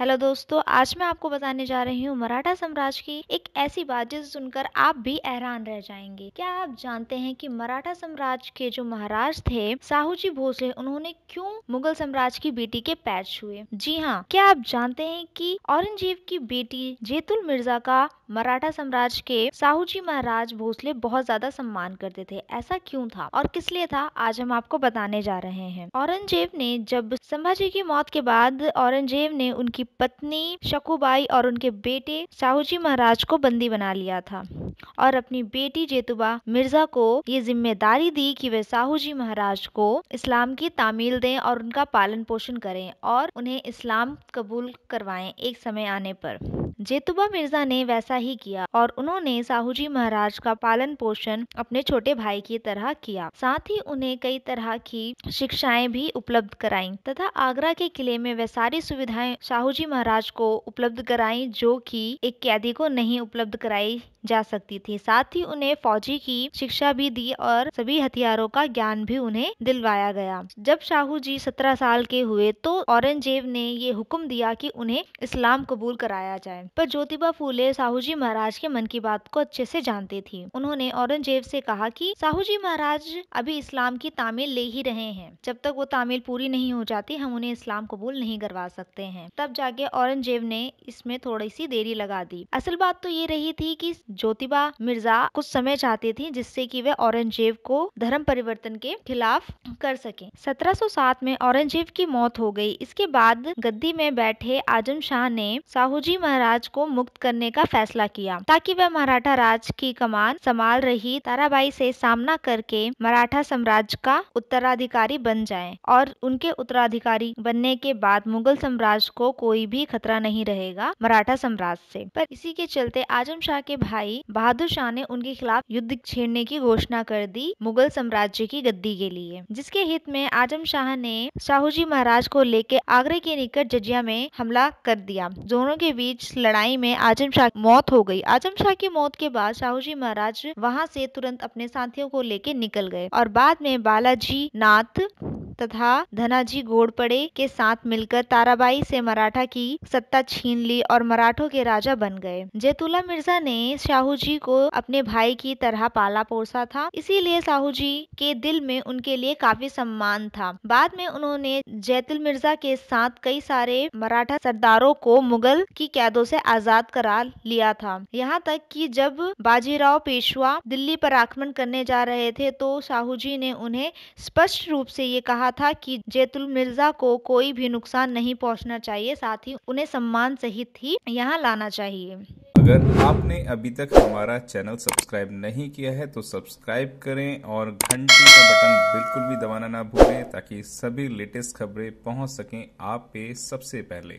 hello दोस्तों आज मैं आपको बताने जा रही हूँ मराठा साम्राज्य की एक ऐसी बात जिसे सुनकर आप भी हैरान रह जाएंगे क्या आप जानते हैं कि मराठा साम्राज्य के जो महाराज थे साहूजी भोसले उन्होंने क्यों मुगल साम्राज्य की बेटी के पैर छुए जी हाँ क्या आप जानते हैं कि औरंगजेब की बेटी जेतुल मिर्जा का मराठा साम्राज्य के साहूजी महाराज भोसले बहुत ज्यादा सम्मान करते थे ऐसा क्यों था और किस लिए था आज हम आपको बताने जा रहे हैं औरंगजेब ने जब संभाजी की मौत के बाद औरंगजेब ने उनकी पत्नी शकुबाई और उनके बेटे साहूजी महाराज को बंदी बना लिया था और अपनी बेटी जेतुबा मिर्जा को ये जिम्मेदारी दी कि वे साहूजी महाराज को इस्लाम की तामील दें और उनका पालन पोषण करें और उन्हें इस्लाम कबूल करवाएं एक समय आने पर जेतुबा मिर्जा ने वैसा ही किया और उन्होंने साहूजी महाराज का पालन पोषण अपने छोटे भाई की तरह किया साथ ही उन्हें कई तरह की शिक्षाएं भी उपलब्ध कराई तथा आगरा के किले में वह सारी सुविधाएं शाहूजी महाराज को उपलब्ध कराई जो कि एक कैदी को नहीं उपलब्ध कराई जा सकती थी साथ ही उन्हें फौजी की शिक्षा भी दी और सभी हथियारों का ज्ञान भी उन्हें दिलवाया गया जब शाहू जी सत्रह साल के हुए तो औरंगजेब ने ये हुक्म दिया कि उन्हें इस्लाम कबूल कराया जाए पर ज्योतिबा फूले साहू जी महाराज के मन की बात को अच्छे से जानती थी उन्होंने औरंगजेब से कहा कि साहू जी महाराज अभी इस्लाम की तामील ले ही रहे हैं जब तक वो तामील पूरी नहीं हो जाती हम उन्हें इस्लाम कबूल नहीं करवा सकते हैं तब जाके औरंगजेब ने इसमें थोड़ी सी देरी लगा दी असल बात तो ये रही थी कि ज्योतिबा मिर्जा कुछ समय चाहती थी जिससे कि वे औरंगजेब को धर्म परिवर्तन के खिलाफ कर सके 1707 में औरंगजेब की मौत हो गई इसके बाद गद्दी में बैठे आजम शाह ने साहू जी महाराज राज को मुक्त करने का फैसला किया ताकि वह मराठा राज की कमान संभाल रही ताराबाई से सामना करके मराठा साम्राज्य का उत्तराधिकारी बन जाए और उनके उत्तराधिकारी बनने के बाद मुगल साम्राज्य को कोई भी खतरा नहीं रहेगा मराठा साम्राज्य से पर इसी के चलते आजम शाह के भाई बहादुर शाह ने उनके खिलाफ युद्ध छेड़ने की घोषणा कर दी मुगल साम्राज्य की गद्दी के लिए जिसके हित में आजम शाह ने शाहूजी महाराज को लेकर आगरे के निकट जजिया में हमला कर दिया दोनों के बीच लड़ लड़ाई में आजम शाह की मौत हो गई आजम शाह की मौत के बाद शाहू जी महाराज वहां से तुरंत अपने साथियों को लेकर निकल गए और बाद में बालाजी नाथ तथा धनाजी गोड़पड़े के साथ मिलकर ताराबाई से मराठा की सत्ता छीन ली और मराठों के राजा बन गए जैतुला मिर्जा ने शाहू जी को अपने भाई की तरह पाला पोसा था इसीलिए साहू जी के दिल में उनके लिए काफी सम्मान था बाद में उन्होंने जैतुल मिर्जा के साथ कई सारे मराठा सरदारों को मुगल की कैदों उसे आजाद करा लिया था यहाँ तक कि जब बाजीराव पेशवा दिल्ली पर आक्रमण करने जा रहे थे तो साहू जी ने उन्हें स्पष्ट रूप से ये कहा था कि जैतुल मिर्जा को कोई भी नुकसान नहीं पहुँचना चाहिए साथ ही उन्हें सम्मान सहित ही यहाँ लाना चाहिए अगर आपने अभी तक हमारा चैनल सब्सक्राइब नहीं किया है तो सब्सक्राइब करें और घंटी का बटन बिल्कुल भी दबाना ना भूलें ताकि सभी लेटेस्ट खबरें पहुंच सकें आप पे सबसे पहले